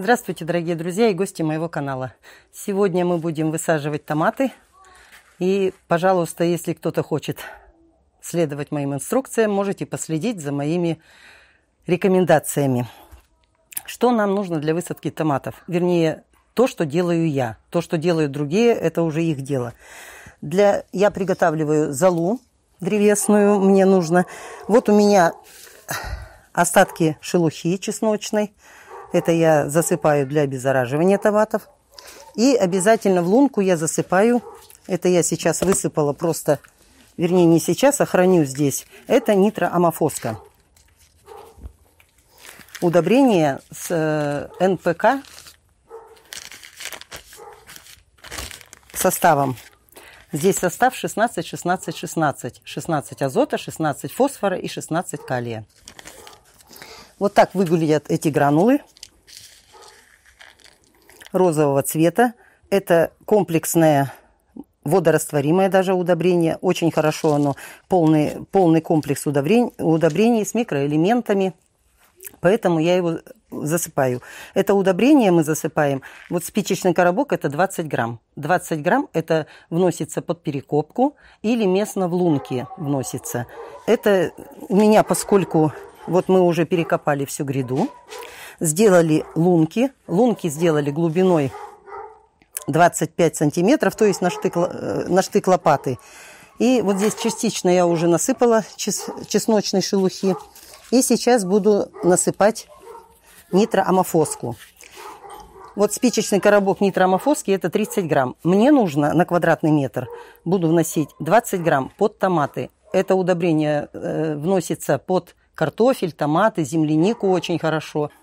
Здравствуйте, дорогие друзья и гости моего канала. Сегодня мы будем высаживать томаты. И, пожалуйста, если кто-то хочет следовать моим инструкциям, можете последить за моими рекомендациями. Что нам нужно для высадки томатов? Вернее, то, что делаю я. То, что делают другие, это уже их дело. Для... Я приготавливаю залу древесную, мне нужно. Вот у меня остатки шелухи чесночной – это я засыпаю для обеззараживания томатов. И обязательно в лунку я засыпаю. Это я сейчас высыпала просто, вернее не сейчас, а храню здесь. Это нитроамофоска. Удобрение с э, НПК составом. Здесь состав 16, 16, 16. 16 азота, 16 фосфора и 16 калия. Вот так выглядят эти гранулы розового цвета. Это комплексное водорастворимое даже удобрение. Очень хорошо оно, полный, полный комплекс удобрений, удобрений с микроэлементами. Поэтому я его засыпаю. Это удобрение мы засыпаем. Вот спичечный коробок – это 20 грамм. 20 грамм – это вносится под перекопку или местно в лунке вносится. Это у меня, поскольку вот мы уже перекопали всю гряду, сделали лунки. Лунки сделали глубиной 25 сантиметров, то есть на штык, э, на штык лопаты. И вот здесь частично я уже насыпала чес, чесночной шелухи. И сейчас буду насыпать нитроамофоску. Вот спичечный коробок нитроамофоски это 30 грамм. Мне нужно на квадратный метр, буду вносить 20 грамм под томаты. Это удобрение э, вносится под картофель, томаты, землянику очень хорошо –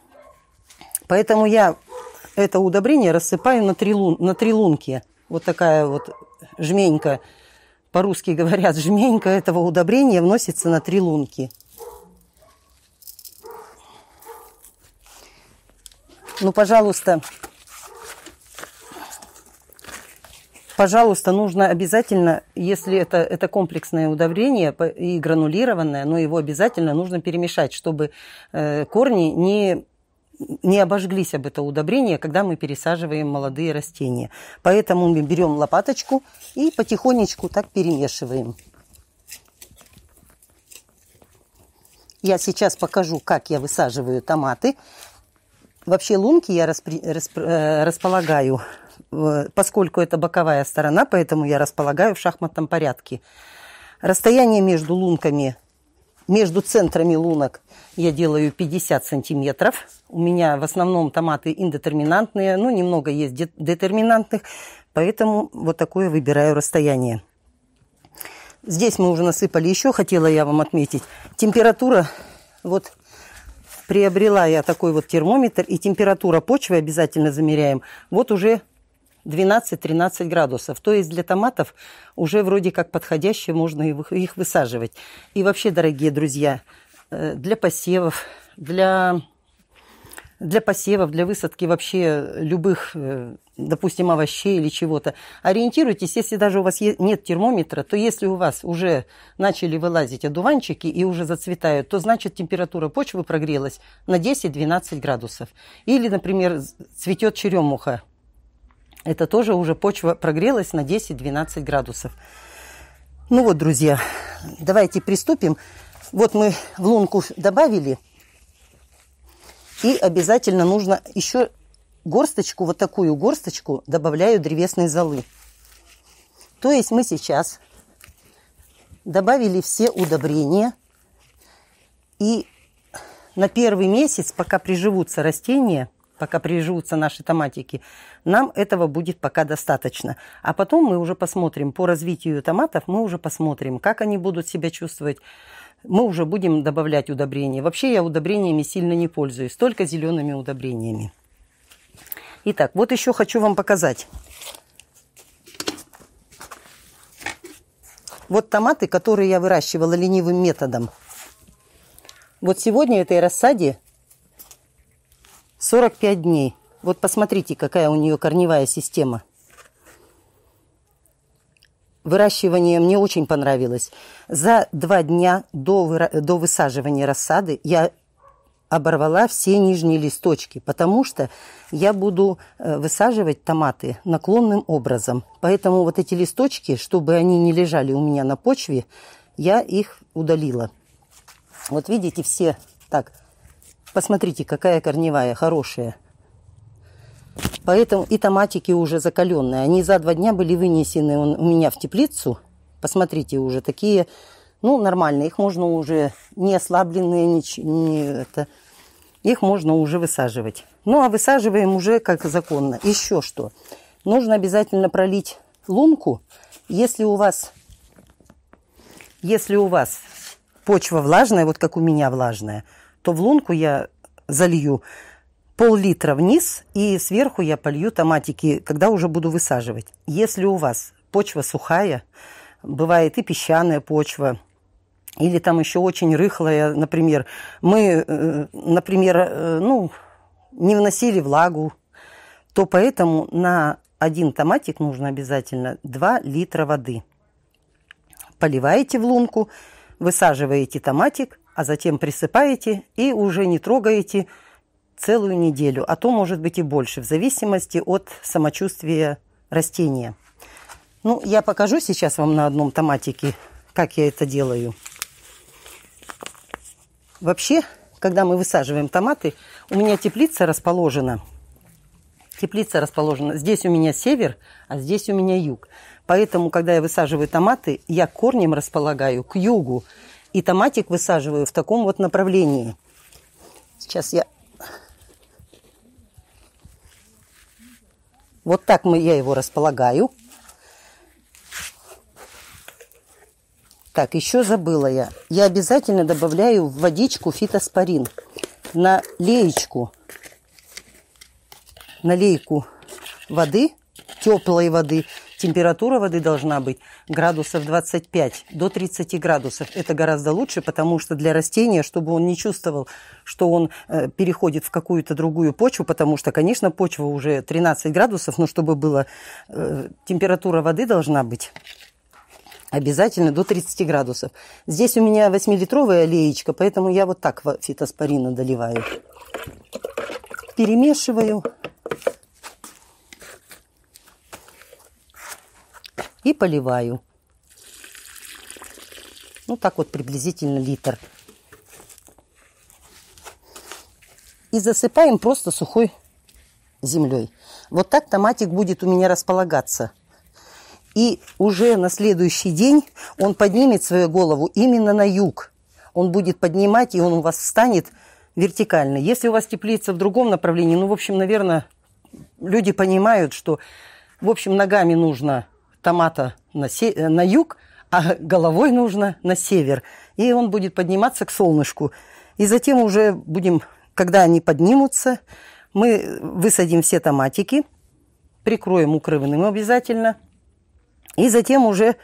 Поэтому я это удобрение рассыпаю на три, лун, на три лунки. Вот такая вот жменька, по-русски говорят, жменька этого удобрения вносится на три лунки. Ну, пожалуйста, пожалуйста, нужно обязательно, если это, это комплексное удобрение и гранулированное, но его обязательно нужно перемешать, чтобы э, корни не не обожглись об это удобрение, когда мы пересаживаем молодые растения. Поэтому мы берем лопаточку и потихонечку так перемешиваем. Я сейчас покажу, как я высаживаю томаты. Вообще лунки я распри, расп, э, располагаю, э, поскольку это боковая сторона, поэтому я располагаю в шахматном порядке. Расстояние между лунками между центрами лунок я делаю 50 сантиметров. У меня в основном томаты индетерминантные, ну, немного есть детерминантных, поэтому вот такое выбираю расстояние. Здесь мы уже насыпали еще, хотела я вам отметить. Температура, вот приобрела я такой вот термометр, и температура почвы обязательно замеряем. Вот уже 12-13 градусов. То есть для томатов уже вроде как подходяще можно их высаживать. И вообще, дорогие друзья, э, для посевов, для, для посевов, для высадки вообще любых, э, допустим, овощей или чего-то, ориентируйтесь, если даже у вас нет термометра, то если у вас уже начали вылазить одуванчики и уже зацветают, то значит температура почвы прогрелась на 10-12 градусов. Или, например, цветет черемуха, это тоже уже почва прогрелась на 10-12 градусов. Ну вот, друзья, давайте приступим. Вот мы в лунку добавили. И обязательно нужно еще горсточку, вот такую горсточку добавляю древесной золы. То есть мы сейчас добавили все удобрения. И на первый месяц, пока приживутся растения – пока приживутся наши томатики, нам этого будет пока достаточно. А потом мы уже посмотрим, по развитию томатов мы уже посмотрим, как они будут себя чувствовать. Мы уже будем добавлять удобрения. Вообще я удобрениями сильно не пользуюсь, только зелеными удобрениями. Итак, вот еще хочу вам показать. Вот томаты, которые я выращивала ленивым методом. Вот сегодня этой рассаде 45 дней. Вот посмотрите, какая у нее корневая система. Выращивание мне очень понравилось. За два дня до, выра... до высаживания рассады я оборвала все нижние листочки, потому что я буду э, высаживать томаты наклонным образом. Поэтому вот эти листочки, чтобы они не лежали у меня на почве, я их удалила. Вот видите, все так Посмотрите, какая корневая, хорошая. Поэтому и томатики уже закаленные. Они за два дня были вынесены у меня в теплицу. Посмотрите, уже такие, ну, нормальные. Их можно уже не ослабленные, не, не это. Их можно уже высаживать. Ну, а высаживаем уже как законно. Еще что. Нужно обязательно пролить лунку. Если у вас, если у вас почва влажная, вот как у меня влажная – то в лунку я залью пол-литра вниз и сверху я полью томатики, когда уже буду высаживать. Если у вас почва сухая, бывает и песчаная почва, или там еще очень рыхлая, например, мы, э, например, э, ну, не вносили влагу, то поэтому на один томатик нужно обязательно 2 литра воды. Поливаете в лунку, высаживаете томатик – а затем присыпаете и уже не трогаете целую неделю, а то, может быть, и больше, в зависимости от самочувствия растения. Ну, я покажу сейчас вам на одном томатике, как я это делаю. Вообще, когда мы высаживаем томаты, у меня теплица расположена. Теплица расположена. Здесь у меня север, а здесь у меня юг. Поэтому, когда я высаживаю томаты, я корнем располагаю к югу и томатик высаживаю в таком вот направлении. Сейчас я... Вот так мы, я его располагаю. Так, еще забыла я. Я обязательно добавляю в водичку фитоспорин на леечку, на лейку воды, теплой воды – Температура воды должна быть градусов 25 до 30 градусов. Это гораздо лучше, потому что для растения, чтобы он не чувствовал, что он э, переходит в какую-то другую почву, потому что, конечно, почва уже 13 градусов, но чтобы было э, температура воды должна быть обязательно до 30 градусов. Здесь у меня 8-литровая аллеечка, поэтому я вот так фитоспорина доливаю. Перемешиваю. и поливаю. Ну, так вот приблизительно литр. И засыпаем просто сухой землей. Вот так томатик будет у меня располагаться. И уже на следующий день он поднимет свою голову именно на юг. Он будет поднимать, и он у вас встанет вертикально. Если у вас теплица в другом направлении, ну, в общем, наверное, люди понимают, что, в общем, ногами нужно томата на, се... Э, на юг, а головой нужно на север. И он будет подниматься к солнышку. И затем уже будем, когда они поднимутся, мы высадим все томатики, прикроем укрывным обязательно. И затем уже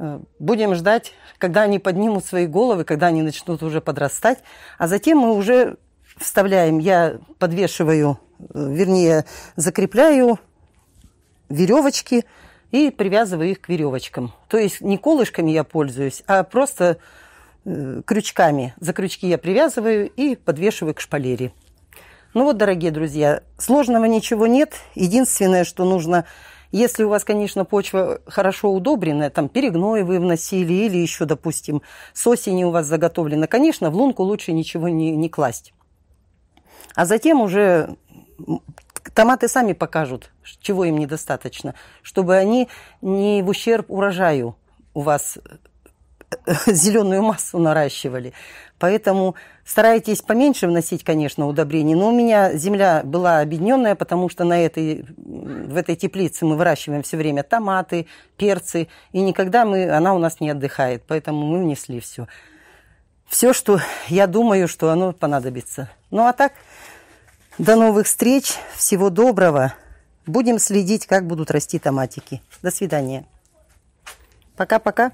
э, будем ждать, когда они поднимут свои головы, когда они начнут уже подрастать. А затем мы уже вставляем, я подвешиваю, э, вернее, закрепляю веревочки – и привязываю их к веревочкам. То есть не колышками я пользуюсь, а просто э, крючками. За крючки я привязываю и подвешиваю к шпалере. Ну вот, дорогие друзья, сложного ничего нет. Единственное, что нужно, если у вас, конечно, почва хорошо удобренная, там перегной вы вносили или еще, допустим, с осени у вас заготовлено, конечно, в лунку лучше ничего не, не класть. А затем уже Томаты сами покажут, чего им недостаточно, чтобы они не в ущерб урожаю у вас э, зеленую массу наращивали. Поэтому старайтесь поменьше вносить, конечно, удобрений. Но у меня земля была объединенная, потому что на этой, в этой теплице мы выращиваем все время томаты, перцы. И никогда мы, она у нас не отдыхает. Поэтому мы внесли все. Все, что я думаю, что оно понадобится. Ну а так до новых встреч. Всего доброго. Будем следить, как будут расти томатики. До свидания. Пока-пока.